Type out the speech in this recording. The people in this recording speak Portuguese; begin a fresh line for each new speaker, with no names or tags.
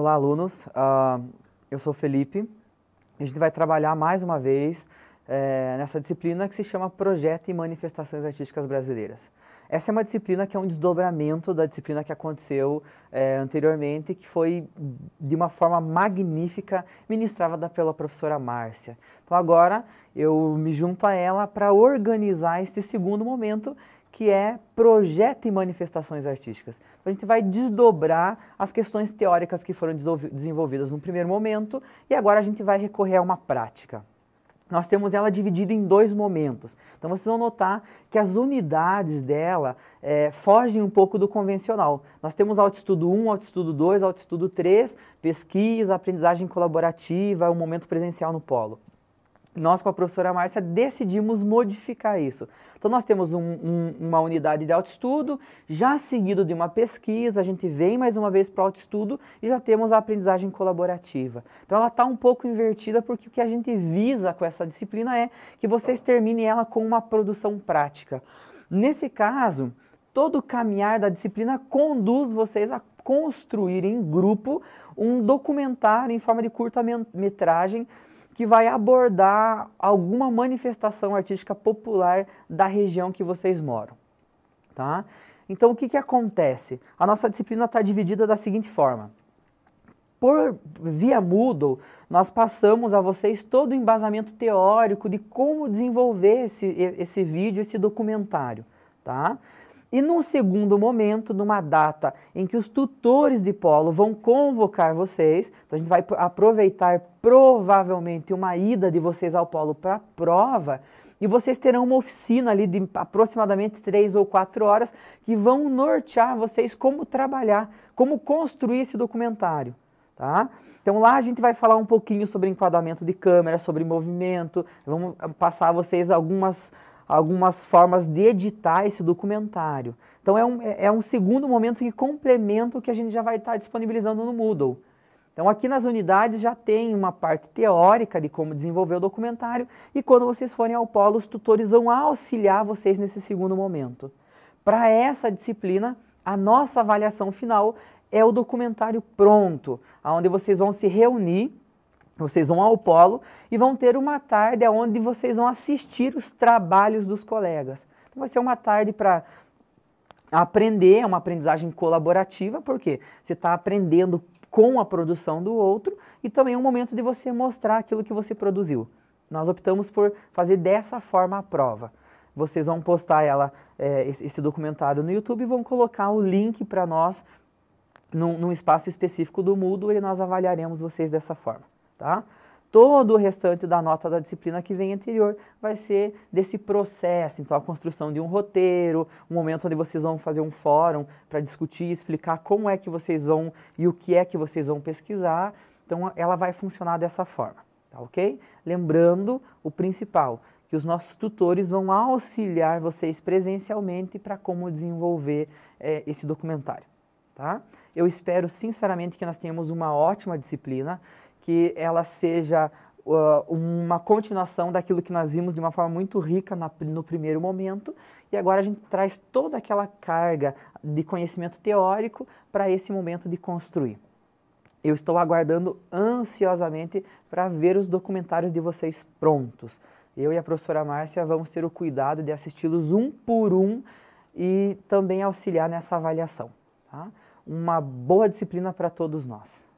Olá, alunos. Uh, eu sou Felipe. A gente vai trabalhar mais uma vez é, nessa disciplina que se chama Projeto e Manifestações Artísticas Brasileiras. Essa é uma disciplina que é um desdobramento da disciplina que aconteceu é, anteriormente, que foi de uma forma magnífica ministrada pela professora Márcia. Então agora eu me junto a ela para organizar esse segundo momento que é projeto e manifestações artísticas. A gente vai desdobrar as questões teóricas que foram desenvolvidas no primeiro momento e agora a gente vai recorrer a uma prática. Nós temos ela dividida em dois momentos. Então vocês vão notar que as unidades dela é, fogem um pouco do convencional. Nós temos autoestudo 1, autoestudo 2, autoestudo 3, pesquisa, aprendizagem colaborativa, o um momento presencial no polo nós com a professora Márcia decidimos modificar isso. Então nós temos um, um, uma unidade de autoestudo, já seguido de uma pesquisa, a gente vem mais uma vez para o autoestudo e já temos a aprendizagem colaborativa. Então ela está um pouco invertida porque o que a gente visa com essa disciplina é que vocês terminem ela com uma produção prática. Nesse caso, todo o caminhar da disciplina conduz vocês a construir em grupo um documentário em forma de curta-metragem que vai abordar alguma manifestação artística popular da região que vocês moram. Tá? Então, o que, que acontece? A nossa disciplina está dividida da seguinte forma. Por via Moodle, nós passamos a vocês todo o embasamento teórico de como desenvolver esse, esse vídeo, esse documentário. Tá? E num segundo momento, numa data em que os tutores de polo vão convocar vocês, então a gente vai aproveitar provavelmente uma ida de vocês ao polo para a prova, e vocês terão uma oficina ali de aproximadamente três ou quatro horas que vão nortear vocês como trabalhar, como construir esse documentário. Tá? Então lá a gente vai falar um pouquinho sobre enquadramento de câmera, sobre movimento, vamos passar a vocês algumas, algumas formas de editar esse documentário. Então é um, é, é um segundo momento que complementa o que a gente já vai estar disponibilizando no Moodle. Então aqui nas unidades já tem uma parte teórica de como desenvolver o documentário e quando vocês forem ao polo, os tutores vão auxiliar vocês nesse segundo momento. Para essa disciplina, a nossa avaliação final é o documentário pronto, onde vocês vão se reunir vocês vão ao polo e vão ter uma tarde onde vocês vão assistir os trabalhos dos colegas. Então vai ser uma tarde para aprender, é uma aprendizagem colaborativa, porque você está aprendendo com a produção do outro e também é um momento de você mostrar aquilo que você produziu. Nós optamos por fazer dessa forma a prova. Vocês vão postar ela, é, esse documentário no YouTube e vão colocar o link para nós num, num, espaço específico do Moodle e nós avaliaremos vocês dessa forma tá? Todo o restante da nota da disciplina que vem anterior vai ser desse processo, então a construção de um roteiro, um momento onde vocês vão fazer um fórum para discutir e explicar como é que vocês vão e o que é que vocês vão pesquisar. Então ela vai funcionar dessa forma, tá ok? Lembrando o principal, que os nossos tutores vão auxiliar vocês presencialmente para como desenvolver é, esse documentário. Tá? Eu espero sinceramente que nós tenhamos uma ótima disciplina, que ela seja uh, uma continuação daquilo que nós vimos de uma forma muito rica na, no primeiro momento, e agora a gente traz toda aquela carga de conhecimento teórico para esse momento de construir. Eu estou aguardando ansiosamente para ver os documentários de vocês prontos. Eu e a professora Márcia vamos ter o cuidado de assisti-los um por um e também auxiliar nessa avaliação. Tá? Uma boa disciplina para todos nós.